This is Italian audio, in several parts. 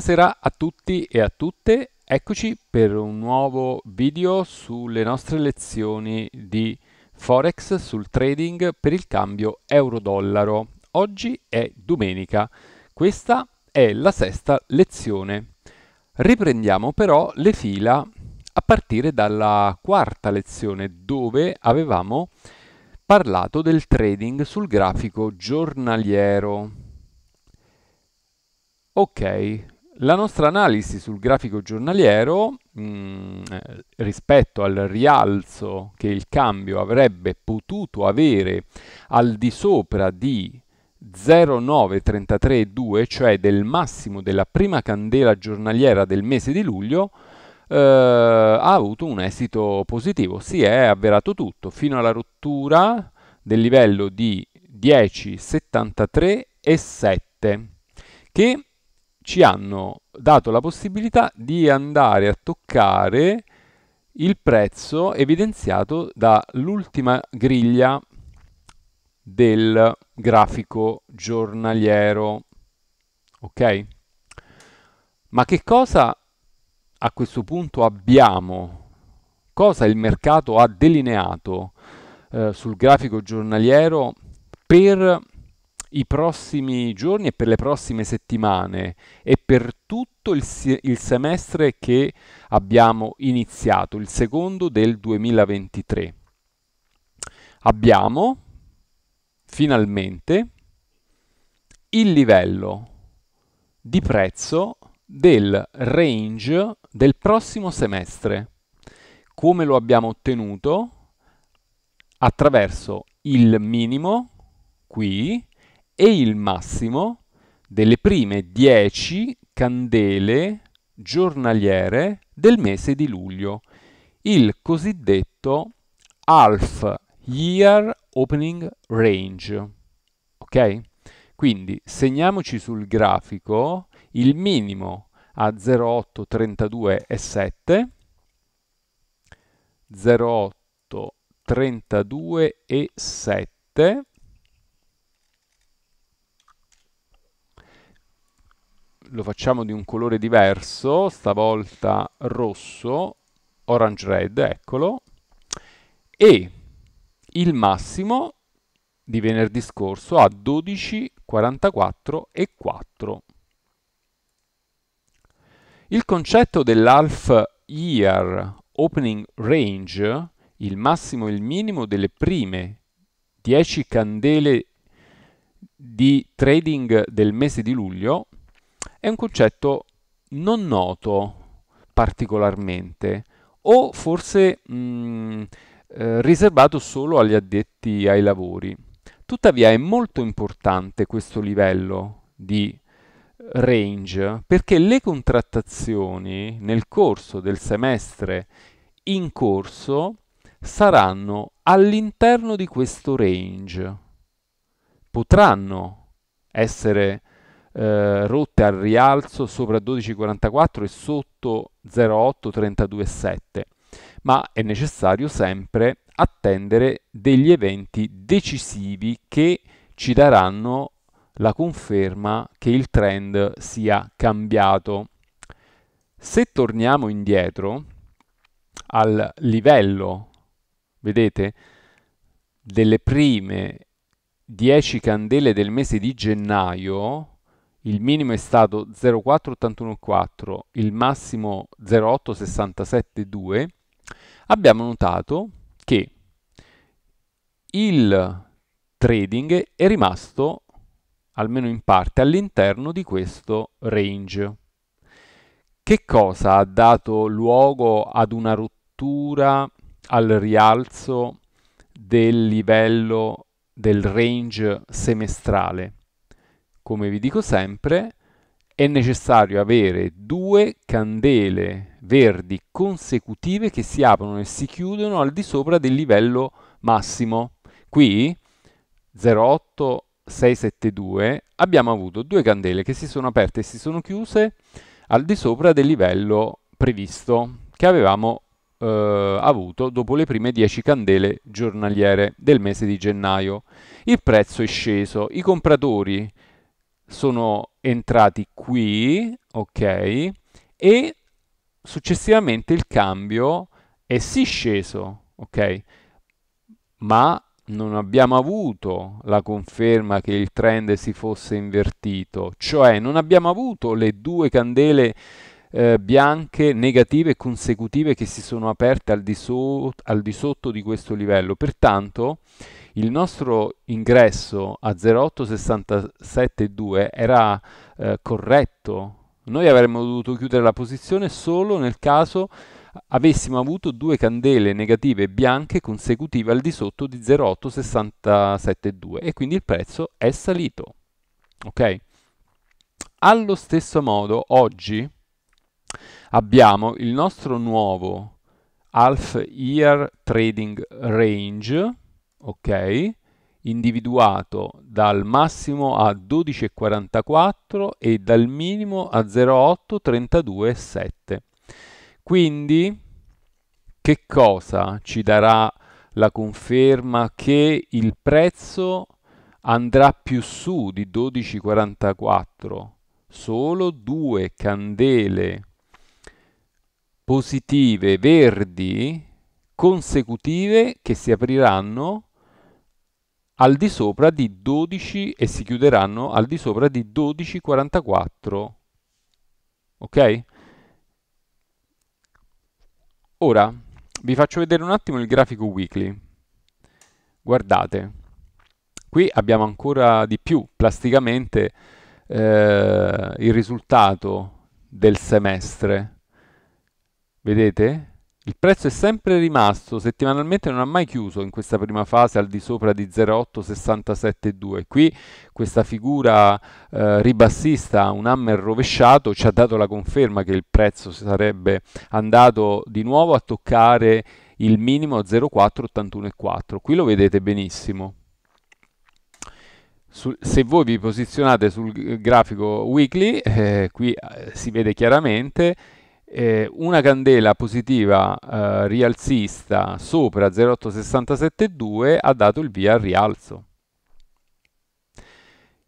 Buonasera a tutti e a tutte, eccoci per un nuovo video sulle nostre lezioni di Forex sul trading per il cambio euro-dollaro. Oggi è domenica, questa è la sesta lezione. Riprendiamo però le fila a partire dalla quarta lezione dove avevamo parlato del trading sul grafico giornaliero. Ok, la nostra analisi sul grafico giornaliero mh, mm, eh, rispetto al rialzo che il cambio avrebbe potuto avere al di sopra di 0,9332, cioè del massimo della prima candela giornaliera del mese di luglio, eh, ha avuto un esito positivo. Si è avverato tutto fino alla rottura del livello di 10,73 e 7 che ci hanno dato la possibilità di andare a toccare il prezzo evidenziato dall'ultima griglia del grafico giornaliero. Ok? Ma che cosa a questo punto abbiamo? Cosa il mercato ha delineato eh, sul grafico giornaliero per i prossimi giorni e per le prossime settimane e per tutto il, il semestre che abbiamo iniziato, il secondo del 2023. Abbiamo finalmente il livello di prezzo del range del prossimo semestre. Come lo abbiamo ottenuto? Attraverso il minimo qui è il massimo delle prime 10 candele giornaliere del mese di luglio, il cosiddetto half year opening range. Ok? Quindi segniamoci sul grafico il minimo a 0,8, 32 e 7, 0,8, 32 e 7 lo facciamo di un colore diverso, stavolta rosso, orange red, eccolo, e il massimo di venerdì scorso a 12,44 e 4. Il concetto dell'half year opening range, il massimo e il minimo delle prime 10 candele di trading del mese di luglio, è un concetto non noto particolarmente o forse mh, mm, eh, riservato solo agli addetti ai lavori. Tuttavia è molto importante questo livello di range perché le contrattazioni nel corso del semestre in corso saranno all'interno di questo range. Potranno essere eh, rotte al rialzo sopra 12,44 e sotto 0,832,7, ma è necessario sempre attendere degli eventi decisivi che ci daranno la conferma che il trend sia cambiato. Se torniamo indietro al livello, vedete, delle prime 10 candele del mese di gennaio, il minimo è stato 0,4814, il massimo 0,8672, abbiamo notato che il trading è rimasto, almeno in parte, all'interno di questo range. Che cosa ha dato luogo ad una rottura al rialzo del livello del range semestrale? come vi dico sempre, è necessario avere due candele verdi consecutive che si aprono e si chiudono al di sopra del livello massimo. Qui 08672 abbiamo avuto due candele che si sono aperte e si sono chiuse al di sopra del livello previsto che avevamo eh, avuto dopo le prime 10 candele giornaliere del mese di gennaio. Il prezzo è sceso, i compratori sono entrati qui, ok, e successivamente il cambio è sì sceso, ok, ma non abbiamo avuto la conferma che il trend si fosse invertito, cioè non abbiamo avuto le due candele eh, bianche negative consecutive che si sono aperte al di, so al di sotto di questo livello, pertanto il nostro ingresso a 08672 era eh, corretto, noi avremmo dovuto chiudere la posizione solo nel caso avessimo avuto due candele negative bianche consecutive al di sotto di 0,8672 e quindi il prezzo è salito. Ok? Allo stesso modo oggi abbiamo il nostro nuovo half year trading range ok? individuato dal massimo a 12,44 e dal minimo a 0,832,7. Quindi che cosa ci darà la conferma che il prezzo andrà più su di 12,44? Solo due candele positive verdi consecutive che si apriranno al di sopra di 12 e si chiuderanno al di sopra di 12,44. Ok? Ora vi faccio vedere un attimo il grafico weekly. Guardate, qui abbiamo ancora di più plasticamente eh, il risultato del semestre. Vedete? Il prezzo è sempre rimasto, settimanalmente non ha mai chiuso in questa prima fase al di sopra di 0,8672. Qui questa figura eh, ribassista, un hammer rovesciato, ci ha dato la conferma che il prezzo sarebbe andato di nuovo a toccare il minimo 0,4814. Qui lo vedete benissimo. se voi vi posizionate sul eh, grafico weekly, eh, qui eh, si vede chiaramente eh, una candela positiva eh, rialzista sopra 0,8672 ha dato il via al rialzo.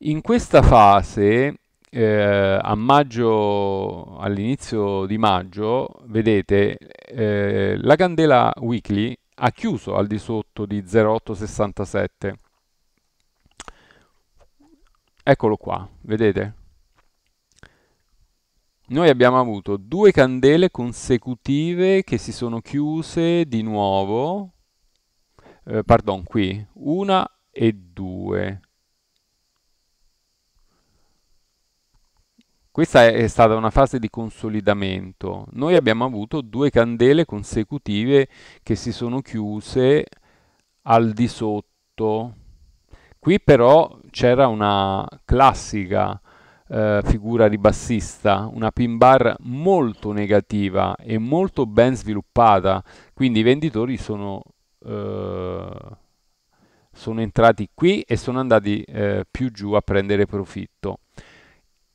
In questa fase, eh, all'inizio di maggio, vedete, eh, la candela weekly ha chiuso al di sotto di 0,867. Eccolo qua, vedete? noi abbiamo avuto due candele consecutive che si sono chiuse di nuovo, eh, pardon, qui, una e due. Questa è stata una fase di consolidamento. Noi abbiamo avuto due candele consecutive che si sono chiuse al di sotto. Qui però c'era una classica eh, figura ribassista, una pin bar molto negativa e molto ben sviluppata, quindi i venditori sono, eh, sono entrati qui e sono andati eh, più giù a prendere profitto.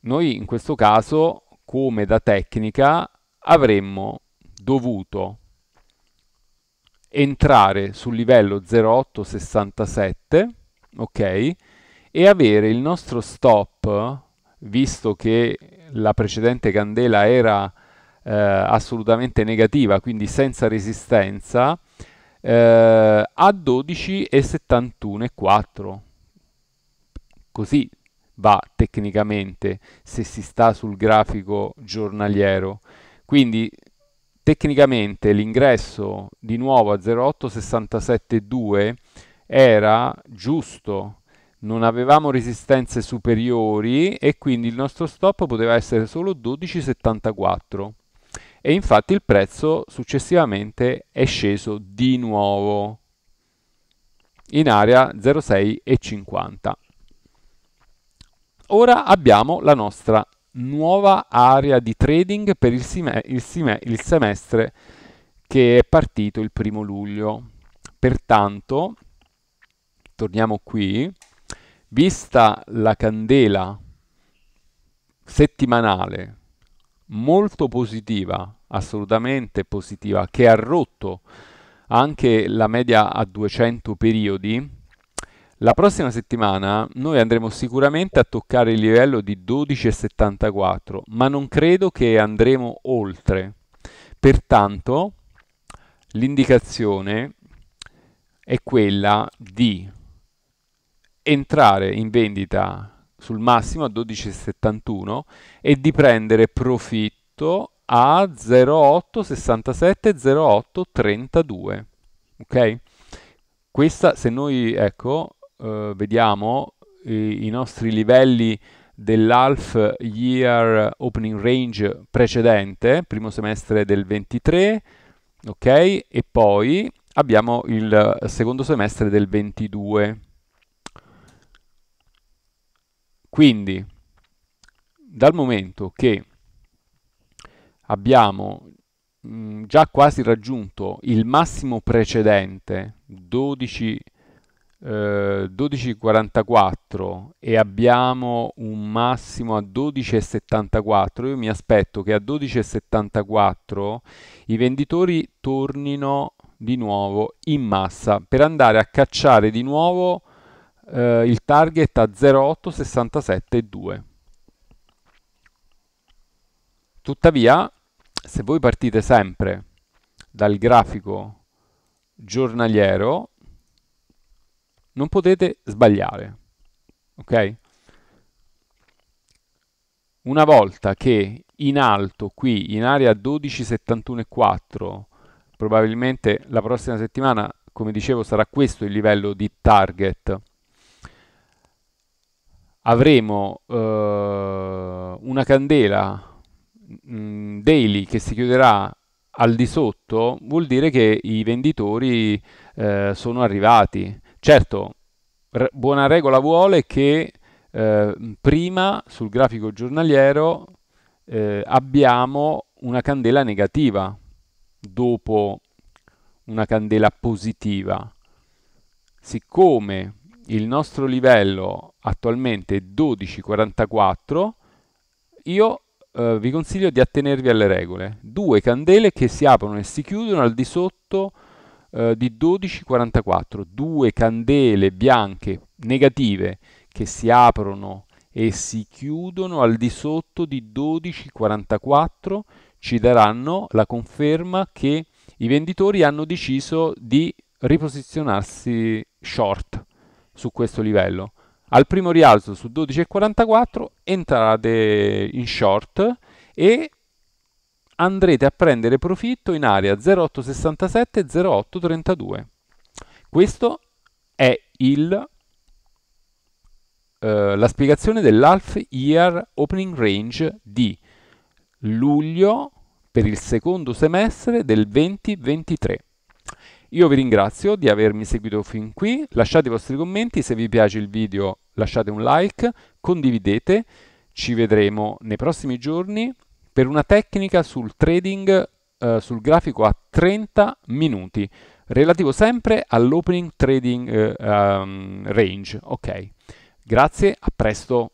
Noi in questo caso, come da tecnica, avremmo dovuto entrare sul livello 0867 ok e avere il nostro stop visto che la precedente candela era eh, assolutamente negativa, quindi senza resistenza, eh, a 12,71,4. Così va tecnicamente se si sta sul grafico giornaliero. Quindi tecnicamente l'ingresso di nuovo a 0,8672 era giusto non avevamo resistenze superiori e quindi il nostro stop poteva essere solo 12,74 e infatti il prezzo successivamente è sceso di nuovo in area 0,6,50. Ora abbiamo la nostra nuova area di trading per il, sime- il, sime- il semestre che è partito il primo luglio. Pertanto, torniamo qui, vista la candela settimanale molto positiva, assolutamente positiva, che ha rotto anche la media a 200 periodi, la prossima settimana noi andremo sicuramente a toccare il livello di 12,74, ma non credo che andremo oltre. Pertanto l'indicazione è quella di entrare in vendita sul massimo a 12,71 e di prendere profitto a 0,867 0,832 ok questa se noi ecco eh, vediamo i, i nostri livelli dell'half year opening range precedente, primo semestre del 23, ok? E poi abbiamo il secondo semestre del 22. Quindi, dal momento che abbiamo mh, mm, già quasi raggiunto il massimo precedente, 12 eh, 12,44 e abbiamo un massimo a 12,74 io mi aspetto che a 12,74 i venditori tornino di nuovo in massa per andare a cacciare di nuovo eh, il target a 0,8672. Tuttavia, se voi partite sempre dal grafico giornaliero, non potete sbagliare. Ok? Una volta che in alto, qui in area 12,71,4, probabilmente la prossima settimana, come dicevo, sarà questo il livello di target avremo eh, una candela mh, mm, daily che si chiuderà al di sotto, vuol dire che i venditori eh, sono arrivati. Certo, buona regola vuole che eh, prima sul grafico giornaliero eh, abbiamo una candela negativa dopo una candela positiva. Siccome il nostro livello attualmente 12.44, io eh, vi consiglio di attenervi alle regole. Due candele che si aprono e si chiudono al di sotto eh, di 12.44, due candele bianche negative che si aprono e si chiudono al di sotto di 12.44 ci daranno la conferma che i venditori hanno deciso di riposizionarsi short su questo livello al primo rialzo su 12,44 entrate in short e andrete a prendere profitto in area 0867 0832 questo è il, eh, la spiegazione dell'half year opening range di luglio per il secondo semestre del 2023 io vi ringrazio di avermi seguito fin qui lasciate i vostri commenti se vi piace il video lasciate un like, condividete, ci vedremo nei prossimi giorni per una tecnica sul trading eh, sul grafico a 30 minuti, relativo sempre all'opening trading eh, um, range. Ok, grazie, a presto.